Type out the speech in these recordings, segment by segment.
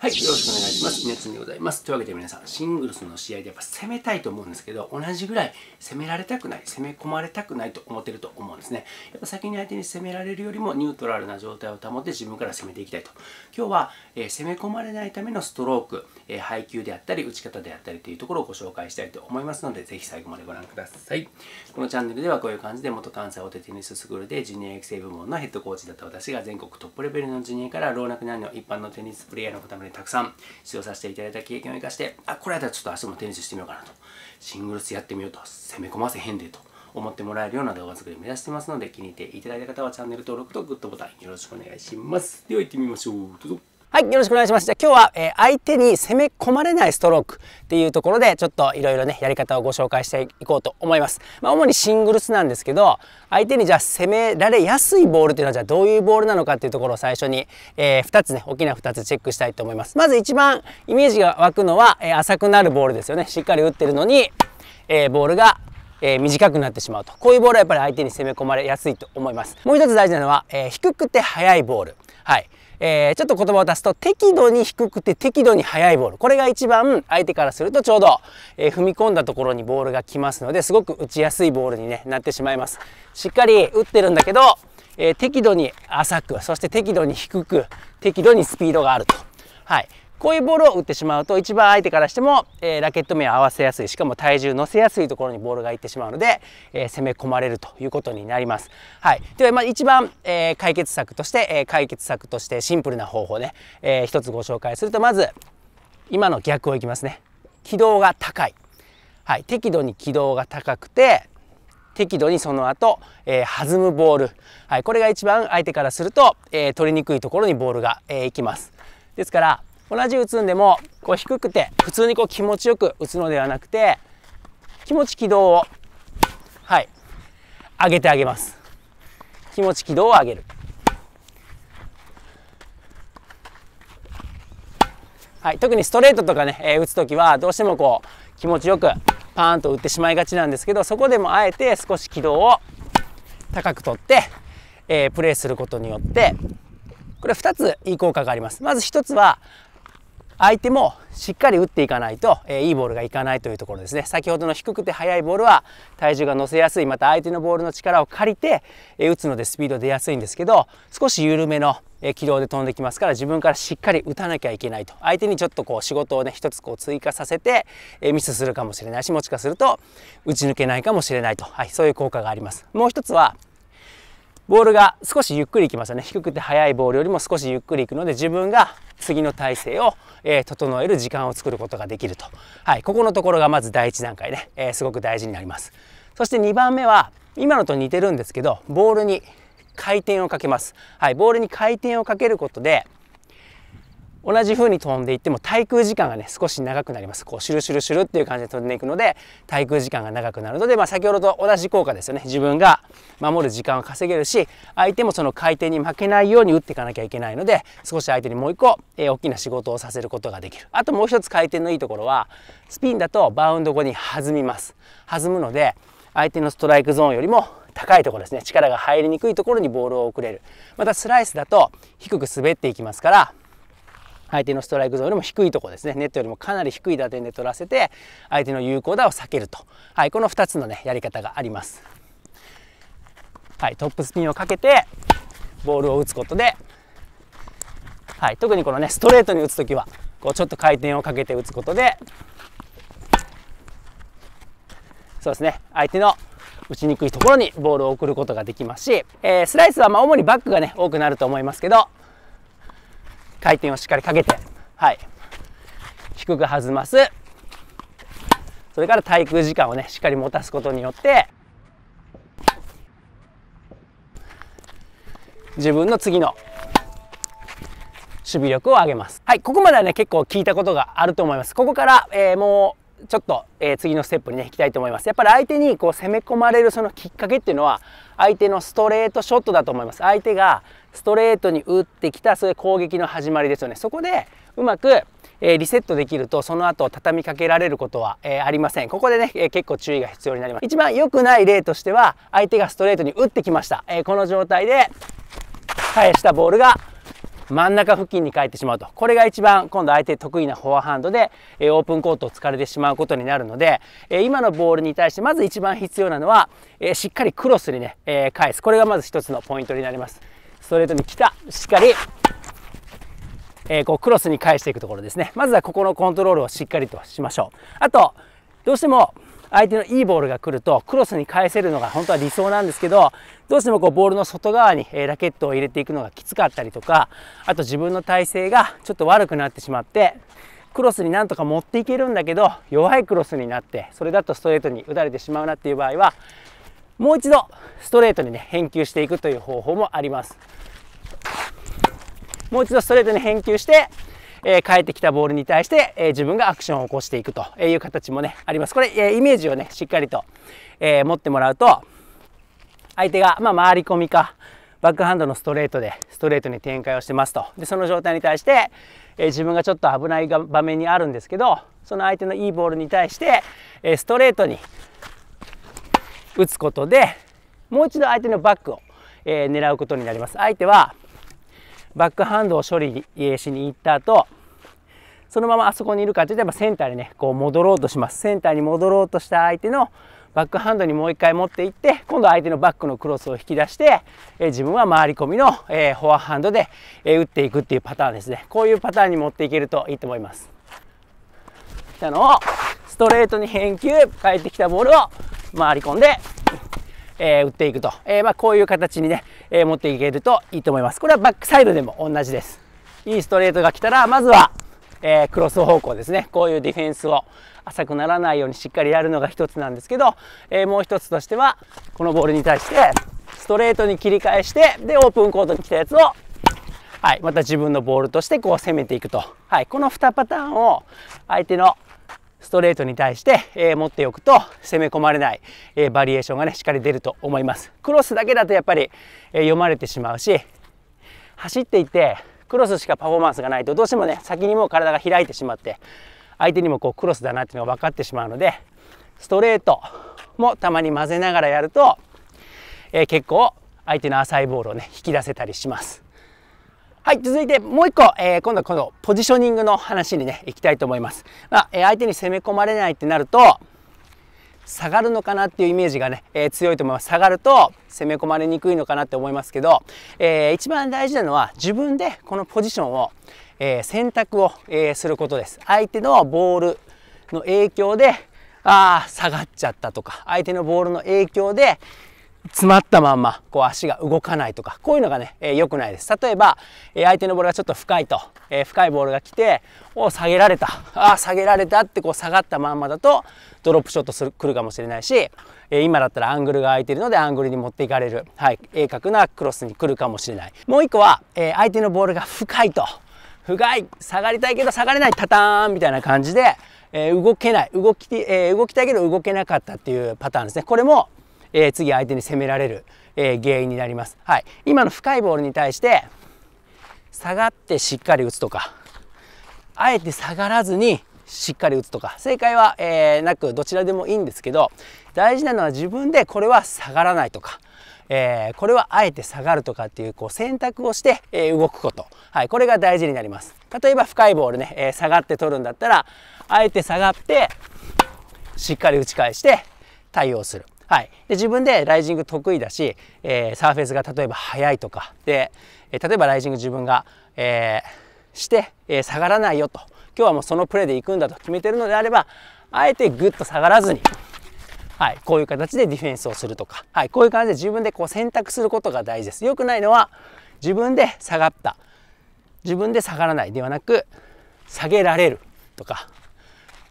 はい、よろしくお願いします。熱でございます。というわけで皆さん、シングルスの試合でやっぱ攻めたいと思うんですけど、同じぐらい攻められたくない、攻め込まれたくないと思ってると思うんですね。やっぱ先に相手に攻められるよりもニュートラルな状態を保って自分から攻めていきたいと。今日は、えー、攻め込まれないためのストローク、えー、配球であったり、打ち方であったりというところをご紹介したいと思いますので、ぜひ最後までご覧ください。このチャンネルではこういう感じで元関西大手テニススクールでジュニア育成部門のヘッドコーチだった私が全国トップレベルのジュニアから老若男女一般のテニスプレイヤーの方までね、たくさん使用させていただいた経験を生かして、あ、これやったらちょっと明日もテニスしてみようかなと。シングルスやってみようと。攻め込ませへんでと。思ってもらえるような動画作りを目指してますので、気に入っていただいた方はチャンネル登録とグッドボタンよろしくお願いします。では行ってみましょう。どうぞ。はい、よろしくお願いします。じゃあ今日は、えー、相手に攻め込まれないストロークっていうところでちょっといろいろね、やり方をご紹介していこうと思います。まあ、主にシングルスなんですけど、相手にじゃあ攻められやすいボールっていうのはじゃあどういうボールなのかっていうところを最初に、えー、2つね、大きな2つチェックしたいと思います。まず一番イメージが湧くのは、えー、浅くなるボールですよね。しっかり打ってるのに、えー、ボールがえー、短くなってしまうとこういうボールはやっぱり相手に攻め込まれやすいと思いますもう一つ大事なのは、えー、低くて速いボールはいえー、ちょっと言葉を出すと適度に低くて適度に速いボールこれが一番相手からするとちょうど、えー、踏み込んだところにボールが来ますのですごく打ちやすいボールに、ね、なってしまいますしっかり打ってるんだけど、えー、適度に浅くそして適度に低く適度にスピードがあると。はいこういうボールを打ってしまうと一番相手からしても、えー、ラケット面を合わせやすいしかも体重乗せやすいところにボールがいってしまうので、えー、攻め込まれるということになります。はい、では、まあ、一番、えー、解決策として、え解決策としてシンプルな方法ね、えー、一つご紹介するとまず今の逆をいきますね。軌道が高い、はい、適度に軌道が高くて適度にその後、えー、弾むボール、はい、これが一番相手からすると、え取りにくいところにボールが、えー、いきます。ですから同じ打つんでもこう低くて普通にこう気持ちよく打つのではなくて気持ち軌道をはい上げてあげます気持ち軌道を上げるはい、特にストレートとかね、えー、打つ時はどうしてもこう気持ちよくパーンと打ってしまいがちなんですけどそこでもあえて少し軌道を高くとって、えー、プレーすることによってこれ2ついい効果がありますまず1つは相手もしっかり打っていかないと、えー、いいボールがいかないというところですね先ほどの低くて速いボールは体重が乗せやすいまた相手のボールの力を借りて、えー、打つのでスピード出やすいんですけど少し緩めの、えー、軌道で飛んできますから自分からしっかり打たなきゃいけないと相手にちょっとこう仕事をね一つこう追加させて、えミスするかもしれないしもしかすると打ち抜けないかもしれないと、はい、そういう効果があります。もう一つはボールが少しゆっくりいきますよね低くて速いボールよりも少しゆっくりいくので自分が次の体勢を、えー、整える時間を作ることができると、はい、ここのところがまず第1段階ね、えー、すごく大事になりますそして2番目は今のと似てるんですけどボールに回転をかけます、はい、ボールに回転をかけることで同じ風に飛んでいっても滞空時間がね少し長くなりますこうシュルシュルシュルっていう感じで飛んでいくので滞空時間が長くなるので、まあ、先ほどと同じ効果ですよね自分が守る時間を稼げるし相手もその回転に負けないように打っていかなきゃいけないので少し相手にもう一個、えー、大きな仕事をさせることができるあともう一つ回転のいいところはスピンだとバウンド後に弾みます弾むので相手のストライクゾーンよりも高いところですね力が入りにくいところにボールを送れるまたスライスだと低く滑っていきますから相手のストライクゾーンよりも低いところですねネットよりもかなり低い打点で取らせて相手の有効打を避けると、はい、この2つの、ね、やり方があります、はい、トップスピンをかけてボールを打つことで、はい、特にこの、ね、ストレートに打つ時はこうちょっと回転をかけて打つことでそうですね相手の打ちにくいところにボールを送ることができますし、えー、スライスはま主にバックがね多くなると思いますけど回転をしっかりかけて、はい。低く弾ます。それから滞空時間をね、しっかり持たすことによって、自分の次の守備力を上げます。はい、ここまではね、結構聞いたことがあると思います。ここから、えー、もうちょっと、えー、次のステップにね、行きたいと思います。やっぱり相手にこう攻め込まれるそのきっかけっていうのは、相手のストレートショットだと思います。相手がストレートに打ってきた、そういう攻撃の始まりですよね。そこで、うまく、えー、リセットできると、その後畳みかけられることは、えー、ありません。ここでね、え結構注意が必要になります。一番良くない例としては、相手がストレートに打ってきました。えこの状態で、返したボールが、真ん中付近に返ってしまうとこれが一番今度相手得意なフォアハンドで、えオープンコートを突かれてしまうことになるので、え今のボールに対してまず一番必要なのは、えしっかりクロスにね、え返すこれがまず一つのポイントになりますストレートに来たしっかりえこうクロスに返していくところですねまずはここのコントロールをしっかりとしましょうあとどうしても相手のいいボールが来るとクロスに返せるのが本当は理想なんですけどどうしてもこうボールの外側にラケットを入れていくのがきつかったりとかあと自分の体勢がちょっと悪くなってしまってクロスになんとか持っていけるんだけど弱いクロスになってそれだとストレートに打たれてしまうなっていう場合はもう一度ストレートにね返球していくという方法もありますもう一度ストレートに返球してえ返ってきたボールに対して、え自分がアクションを起こしていくという形もね、あります。これ、えイメージをね、しっかりと、え持ってもらうと、相手が、まあ、回り込みか、バックハンドのストレートで、ストレートに展開をしてますと。で、その状態に対して、え自分がちょっと危ない場面にあるんですけど、その相手のいいボールに対して、えストレートに打つことで、もう一度相手のバックを、え狙うことになります。相手は、バックハンドを処理しに行った後そのままあそこにいるかといえばセンターにねこう戻ろうとしますセンターに戻ろうとした相手のバックハンドにもう一回持っていって今度相手のバックのクロスを引き出して、え自分は回り込みの、えフォアハンドで、え打っていくっていうパターンですねこういうパターンに持っていけるといいと思います来たのをストレートに返球返ってきたボールを回り込んでえー、打っていくと、えー、まあ、こういう形にね、えー、持っていけるといいと思います。これはバックサイドでも同じです。いいストレートが来たら、まずは、えー、クロス方向ですねこういうディフェンスを浅くならないようにしっかりやるのが一つなんですけど、えー、もう一つとしてはこのボールに対してストレートに切り返してでオープンコートに来たやつを、はい、また自分のボールとしてこう攻めていくと、はい、この2パターンを相手のストレートに対して、えー、持っておくと攻め込まれない、えー、バリエーションがねしっかり出ると思いますクロスだけだとやっぱり、えー、読まれてしまうし走っていてクロスしかパフォーマンスがないとどうしてもね先にもう体が開いてしまって相手にもこうクロスだなっていうのが分かってしまうのでストレートもたまに混ぜながらやると、え結構相手の浅いボールをね引き出せたりします。はい、続いてもう一個、えー、今度はこのポジショニングの話にね、いきたいと思います。まあ、えー、相手に攻め込まれないってなると、下がるのかなっていうイメージがね、えー、強いと思います。下がると攻め込まれにくいのかなって思いますけど、えー、一番大事なのは自分でこのポジションを、えー、選択を、えすることです。相手のボールの影響で、ああ、下がっちゃったとか、相手のボールの影響で、詰まったまんまこう足が動かないとかこういうのがね良、えー、くないです例えば、えー、相手のボールがちょっと深いと、えー、深いボールが来てお下げられたあ下げられたってこう下がったまんまだとドロップショットする来るかもしれないし、えー、今だったらアングルが空いてるのでアングルに持っていかれる、はい、鋭角なクロスに来るかもしれないもう一個は、えー、相手のボールが深いと深い下がりたいけど下がれないタターンみたいな感じで、えー、動けない動き,、えー、動きたいけど動けなかったっていうパターンですねこれもえー、次相手に攻められる、えー、原因になります。はい、今の深いボールに対して下がってしっかり打つとかあえて下がらずにしっかり打つとか正解は、えー、なくどちらでもいいんですけど大事なのは自分でこれは下がらないとか。えー、これはあえて下がるとかっていうこう選択をして、えー、動くこと、はい、これが大事になります例えば深いボールね、えー、下がって取るんだったらあえて下がってしっかり打ち返して対応するはい、で自分でライジング得意だし、えー、サーフェスが例えば速いとかで、え例えばライジング自分が、えー、して、えー、下がらないよと今日はもうそのプレーで行くんだと決めてるのであればあえてぐっと下がらずに、はい、こういう形でディフェンスをするとか、はい、こういう感じで自分でこう選択することが大事です。良くないのは自分で下がった自分で下がらないではなく下げられるとか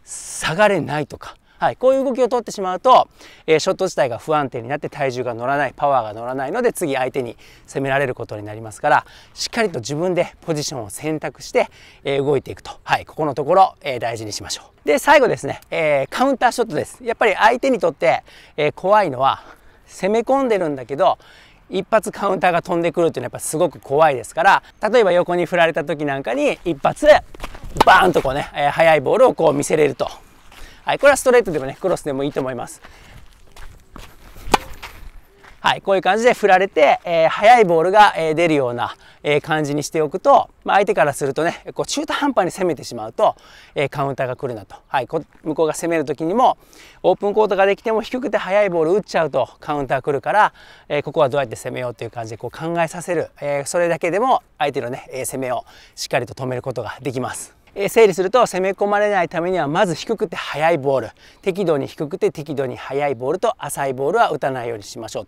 下がれないとかはい、こういう動きを取ってしまうと、えー、ショット自体が不安定になって体重が乗らないパワーが乗らないので次相手に攻められることになりますからしっかりと自分でポジションを選択して、えー、動いていくと、はい、ここのところ、えー、大事にしましょう。で最後ですね、えカウンターショットです。やっぱり相手にとって、え怖いのは攻め込んでるんだけど一発カウンターが飛んでくるっていうのはやっぱすごく怖いですから例えば横に振られた時なんかに一発バーンとこうね、えー、速いボールをこう見せれるとはい、これはストレートでもね、クロスでもいいと思います。はい、こういう感じで振られて、えー、速いボールが、え出るような、え感じにしておくと、まあ、相手からするとねこう中途半端に攻めてしまうと、えカウンターが来るなと、はい、こ向こうが攻める時にもオープンコートができても低くて速いボール打っちゃうとカウンター来るから、えここはどうやって攻めようという感じでこう考えさせる、えそれだけでも相手のね、え攻めをしっかりと止めることができます。整理すると攻め込まれないためにはまず低くて速いボール適度に低くて適度に速いボールと浅いボールは打たないようにしましょう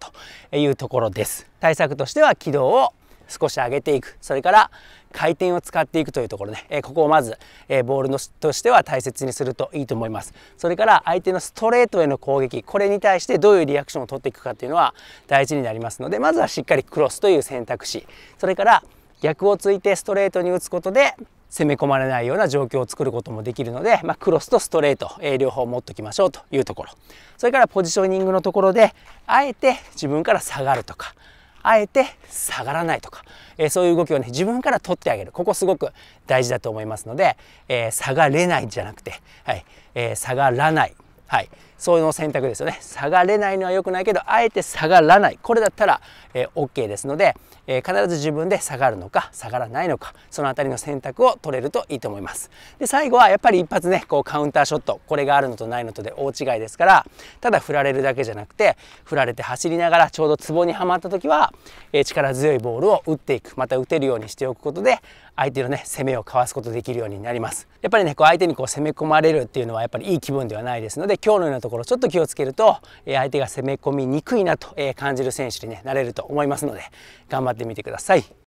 というところです対策としては軌道を少し上げていくそれから回転を使っていくというところね、えここをまず、えボールのとしては大切にするといいと思いますそれから相手のストレートへの攻撃これに対してどういうリアクションを取っていくかっていうのは大事になりますのでまずはしっかりクロスという選択肢それから逆をついてストレートに打つことで攻め込まれないような状況を作ることもできるので、まあ、クロスとストレート、えー、両方持っときましょうというところそれからポジショニングのところであえて自分から下がるとかあえて下がらないとか、えー、そういう動きをね自分から取ってあげるここすごく大事だと思いますので、えー、下がれないじゃなくて、はいえー、下がらない、はいそういうの選択ですよね下がれないのは良くないけどあえて下がらないこれだったら、えー、OK ですので、えー、必ず自分で下がるのか下がらないのかその辺りの選択を取れるといいと思いますで最後はやっぱり一発ねこうカウンターショットこれがあるのとないのとで大違いですからただ振られるだけじゃなくて振られて走りながらちょうどツボにはまった時は、えー、力強いボールを打っていくまた打てるようにしておくことで相手のね攻めをかわすことできるようになりますやっぱりねこう相手にこう攻め込まれるっていうのはやっぱりいい気分ではないですので今日のようなとところちょっと気をつけると、え相手が攻め込みにくいなと感じる選手に、ね、なれると思いますので頑張ってみてください。